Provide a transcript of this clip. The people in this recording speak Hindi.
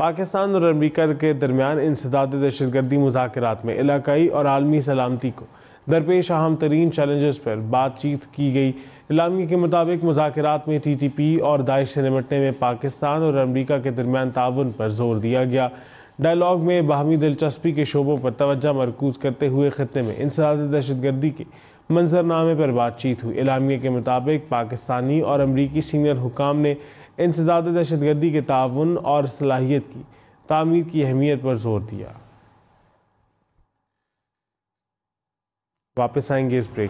पाकिस्तान और अमरीका के दरमियान इंसदाद दहशतगर्दी मुजात में इलाकई और आलमी सलामती को दरपेश अहम तरीन चैलेंजेस पर बातचीत की गई इलामी के मुताबिक मुजात में टी टी पी और दाइश से निपटने में पाकिस्तान और अमरीका के दरमियान ताउन पर जोर दिया गया डायलॉग में बाहमी दिलचस्पी के शोबों पर तोज्जा मरकूज करते हुए खत्े में इंसदाद दहशतगर्दी के मंजरनामे पर बातचीत हुई इलामिया के मुताबिक पाकिस्तानी और अमरीकी सीनियर हुकाम ने इंसदाद दहशत गर्दी के ताउन और सलाहियत की तमीर की अहमियत पर जोर दिया वापस आएंगे इस ब्रेक